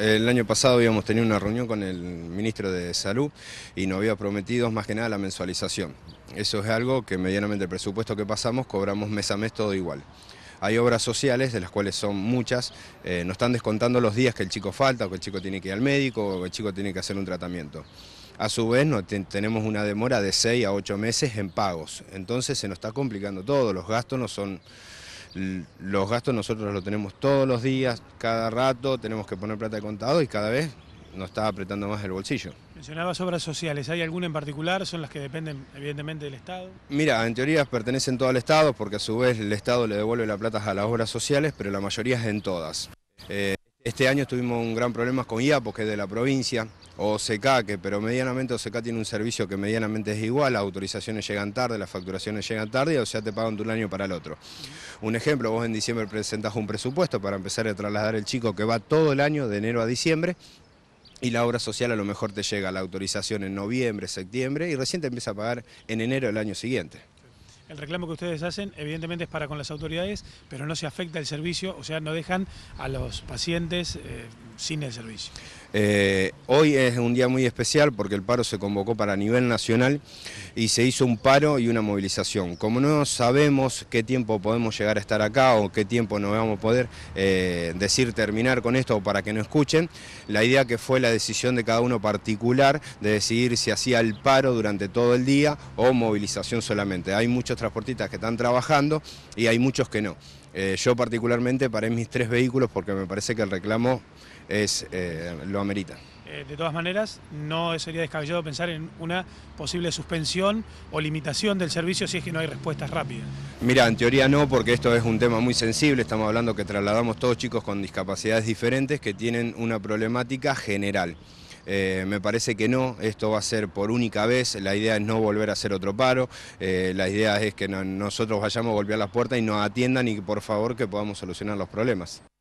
El año pasado habíamos tenido una reunión con el ministro de Salud y nos había prometido más que nada la mensualización. Eso es algo que medianamente el presupuesto que pasamos cobramos mes a mes todo igual. Hay obras sociales, de las cuales son muchas, eh, nos están descontando los días que el chico falta, o que el chico tiene que ir al médico, o que el chico tiene que hacer un tratamiento. A su vez, no, tenemos una demora de 6 a 8 meses en pagos, entonces se nos está complicando todo, los gastos no son los gastos nosotros los tenemos todos los días, cada rato, tenemos que poner plata de contado y cada vez nos está apretando más el bolsillo. Mencionabas obras sociales, ¿hay alguna en particular? ¿Son las que dependen evidentemente del Estado? Mira, en teoría pertenecen todo al Estado porque a su vez el Estado le devuelve la plata a las obras sociales, pero la mayoría es en todas. Eh, este año tuvimos un gran problema con IAPO, que es de la provincia, o OCK, pero medianamente OCK tiene un servicio que medianamente es igual, las autorizaciones llegan tarde, las facturaciones llegan tarde, o sea, te pagan de un año para el otro. Un ejemplo, vos en diciembre presentás un presupuesto para empezar a trasladar el chico que va todo el año, de enero a diciembre, y la obra social a lo mejor te llega la autorización en noviembre, septiembre, y recién te empieza a pagar en enero del año siguiente el reclamo que ustedes hacen evidentemente es para con las autoridades, pero no se afecta el servicio, o sea, no dejan a los pacientes eh, sin el servicio. Eh, hoy es un día muy especial porque el paro se convocó para nivel nacional y se hizo un paro y una movilización. Como no sabemos qué tiempo podemos llegar a estar acá o qué tiempo nos vamos a poder eh, decir terminar con esto o para que no escuchen, la idea que fue la decisión de cada uno particular de decidir si hacía el paro durante todo el día o movilización solamente. Hay muchos transportistas que están trabajando y hay muchos que no. Eh, yo particularmente paré mis tres vehículos porque me parece que el reclamo eh, lo amerita. Eh, de todas maneras, no sería descabellado pensar en una posible suspensión o limitación del servicio si es que no hay respuestas rápidas. Mira, en teoría no, porque esto es un tema muy sensible, estamos hablando que trasladamos todos chicos con discapacidades diferentes que tienen una problemática general. Eh, me parece que no, esto va a ser por única vez, la idea es no volver a hacer otro paro, eh, la idea es que nosotros vayamos a golpear las puertas y nos atiendan y por favor que podamos solucionar los problemas.